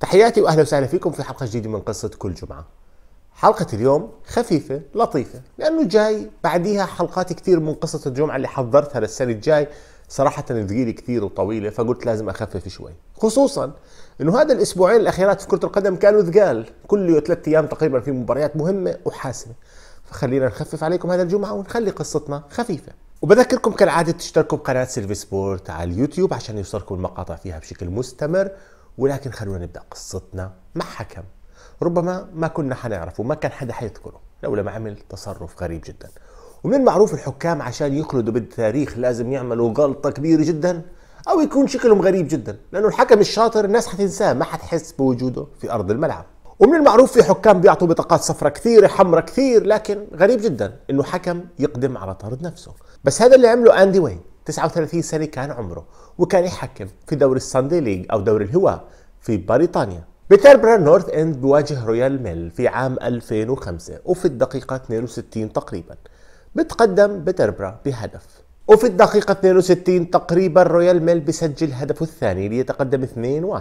تحياتي واهلا وسهلا فيكم في حلقه جديده من قصه كل جمعه. حلقه اليوم خفيفه لطيفه لانه جاي بعديها حلقات كثير من قصه الجمعه اللي حضرتها للسنه الجاي صراحه ثقيله كثير وطويله فقلت لازم اخفف شوي، خصوصا انه هذا الاسبوعين الاخيرات في كره القدم كانوا ثقال، كل ثلاث ايام تقريبا في مباريات مهمه وحاسمه. فخلينا نخفف عليكم هذا الجمعه ونخلي قصتنا خفيفه. وبذكركم كالعاده تشتركوا بقناه سيلفي سبورت على اليوتيوب عشان يوصلكم المقاطع فيها بشكل مستمر ولكن خلونا نبدا قصتنا مع حكم ربما ما كنا حنعرفه ما كان حدا حيذكره لولا ما عمل تصرف غريب جدا ومن المعروف الحكام عشان يخلدوا بالتاريخ لازم يعملوا غلطة كبيرة جدا أو يكون شكلهم غريب جدا لأنه الحكم الشاطر الناس حتنساه ما حتحس بوجوده في أرض الملعب ومن المعروف في حكام بيعطوا بطاقات صفراء كثيرة حمراء كثير لكن غريب جدا انه حكم يقدم على طرد نفسه بس هذا اللي عمله اندي وين 39 سنة كان عمره وكان يحكم في دوري الساندي ليج أو دوري الهواء في بريطانيا بيتربرا نورث اند بواجه رويال ميل في عام 2005 وفي الدقيقة 62 تقريبا بتقدم بيتربرا بهدف وفي الدقيقة 62 تقريبا رويال ميل بسجل هدفه الثاني ليتقدم 2-1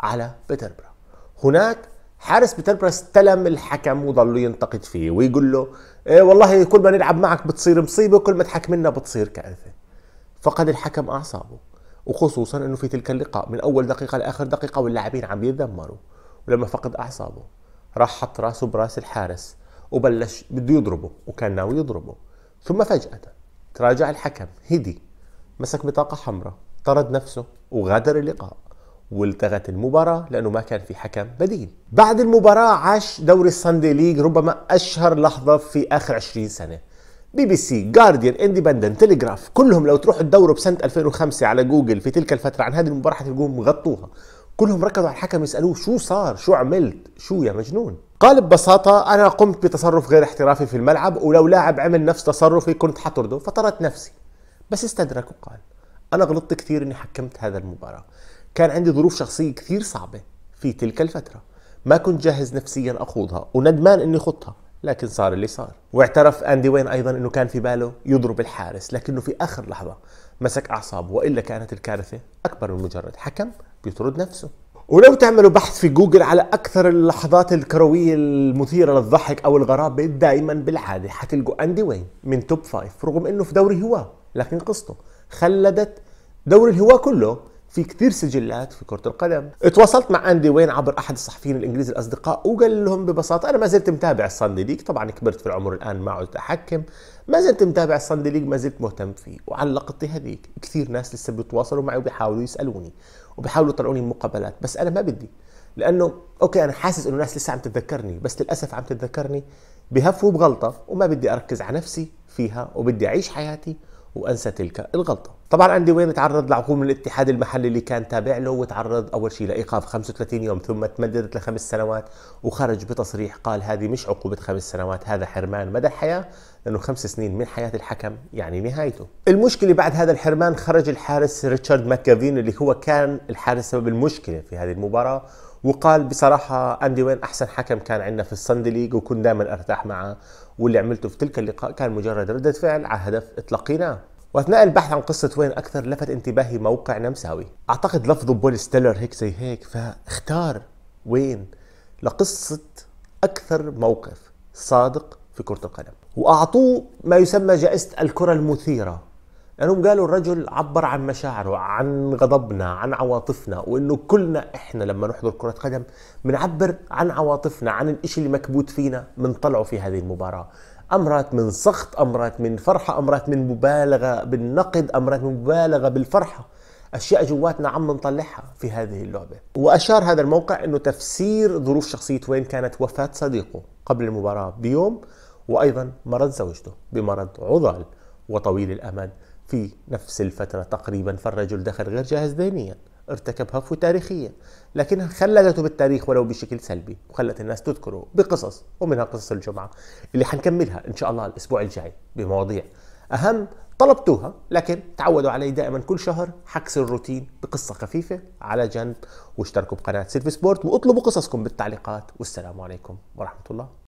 على بيتربرا هناك حارس بيتربرا استلم الحكم وظل ينتقد فيه ويقول له إيه والله كل ما نلعب معك بتصير مصيبه وكل ما تحكمنا بتصير كارثه فقد الحكم اعصابه وخصوصا انه في تلك اللقاء من اول دقيقه لاخر دقيقه واللاعبين عم يتذمروا ولما فقد اعصابه راح حط راسه براس الحارس وبلش بده يضربه وكان ناوي يضربه ثم فجاه تراجع الحكم هدي مسك بطاقه حمراء طرد نفسه وغادر اللقاء والتغت المباراة لأنه ما كان في حكم بديل بعد المباراة عاش دوري الساندي ليج ربما أشهر لحظة في آخر 20 سنة بي بي سي جارديان اندبندنت تليجراف كلهم لو تروحوا تدوروا بسنه 2005 على جوجل في تلك الفتره عن هذه المباراه حتلقوهم مغطوها كلهم ركزوا على الحكم يسالوه شو صار شو عملت شو يا مجنون قال ببساطة أنا قمت بتصرف غير احترافي في الملعب ولو لاعب عمل نفس تصرفي كنت حطرده فطرت نفسي بس استدرك وقال أنا غلطت كثير إني حكمت هذا المباراة كان عندي ظروف شخصية كثير صعبة في تلك الفترة ما كنت جاهز نفسيا أخوضها وندمان إني خضتها لكن صار اللي صار واعترف أندي وين أيضا أنه كان في باله يضرب الحارس لكنه في آخر لحظة مسك أعصابه وإلا كانت الكارثة أكبر من مجرد حكم بيطرد نفسه ولو تعملوا بحث في جوجل على اكثر اللحظات الكرويه المثيره للضحك او الغرابه دائما بالعاده حتلقوا اندي وين من توب فايف رغم انه في دوري هواه لكن قصته خلدت دوري الهواه كله في كثير سجلات في كرة القدم تواصلت مع أندي وين عبر أحد الصحفيين الإنجليز الأصدقاء وقال لهم ببساطة أنا ما زلت متابع الصندي ليج طبعا كبرت في العمر الآن ما عدت أحكم ما زلت متابع الصندي ليج ما زلت مهتم فيه وعلى لقطتي هذيك كثير ناس لسه بيتواصلوا معي وبيحاولوا يسألوني وبيحاولوا يطلعوني مقابلات بس أنا ما بدي لأنه أوكي أنا حاسس إنه الناس لسه عم تتذكرني بس للأسف عم تتذكرني بهف وبغلطة وما بدي أركز على نفسي فيها وبدي أعيش حياتي وانسى تلك الغلطه طبعا عندي وين تعرض لعقوبه من الاتحاد المحلي اللي كان تابع له وتعرض اول شيء لايقاف 35 يوم ثم تمددت لخمس سنوات وخرج بتصريح قال هذه مش عقوبه خمس سنوات هذا حرمان مدى الحياه لانه خمس سنين من حياه الحكم يعني نهايته. المشكله بعد هذا الحرمان خرج الحارس ريتشارد ماكافين اللي هو كان الحارس سبب المشكله في هذه المباراه وقال بصراحة أندي وين أحسن حكم كان عندنا في الصندي ليج وكنت دائما أرتاح معه واللي عملته في تلك اللقاء كان مجرد ردة فعل على هدف تلقيناه واثناء البحث عن قصه وين اكثر لفت انتباهي موقع نمساوي اعتقد لفظه بول ستيلر هيك زي هيك فاختار وين لقصه اكثر موقف صادق في كره القدم واعطوه ما يسمى جائزه الكره المثيره لأنهم قالوا الرجل عبر عن مشاعره عن غضبنا عن عواطفنا وإنه كلنا إحنا لما نحضر كرة قدم بنعبر عن عواطفنا عن الإشي اللي مكبوت فينا بنطلعه في هذه المباراة أمرات من سخط أمرات من فرحة أمرات من مبالغة بالنقد أمرات من مبالغة بالفرحة اشياء جواتنا عم نطلعها في هذه اللعبه واشار هذا الموقع انه تفسير ظروف شخصيه وين كانت وفاه صديقه قبل المباراه بيوم وايضا مرض زوجته بمرض عضال وطويل الامد في نفس الفترة تقريبا فالرجل دخل غير جاهز ذهنيا ارتكب هفوة تاريخية لكنها خلدته بالتاريخ ولو بشكل سلبي وخلت الناس تذكره بقصص ومنها قصص الجمعة اللي حنكملها إن شاء الله الأسبوع الجاي بمواضيع أهم طلبتوها لكن تعودوا علي دائما كل شهر حكس الروتين بقصة خفيفة على جنب واشتركوا بقناة سيلف سبورت واطلبوا قصصكم بالتعليقات والسلام عليكم ورحمة الله